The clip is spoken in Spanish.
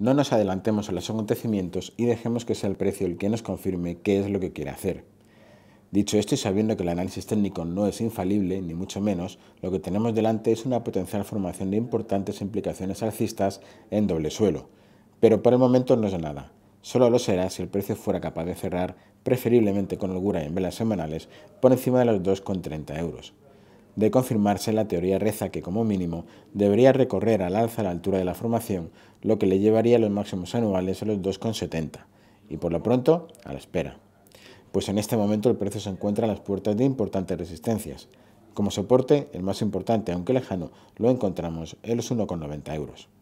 No nos adelantemos a los acontecimientos y dejemos que sea el precio el que nos confirme qué es lo que quiere hacer. Dicho esto y sabiendo que el análisis técnico no es infalible, ni mucho menos, lo que tenemos delante es una potencial formación de importantes implicaciones alcistas en doble suelo. Pero por el momento no es nada. Solo lo será si el precio fuera capaz de cerrar, preferiblemente con holgura y en velas semanales, por encima de los 2,30 euros. De confirmarse, la teoría reza que, como mínimo, debería recorrer al alza la altura de la formación, lo que le llevaría a los máximos anuales a los 2,70, y por lo pronto, a la espera. Pues en este momento el precio se encuentra en las puertas de importantes resistencias. Como soporte, el más importante, aunque lejano, lo encontramos en los 1,90 euros.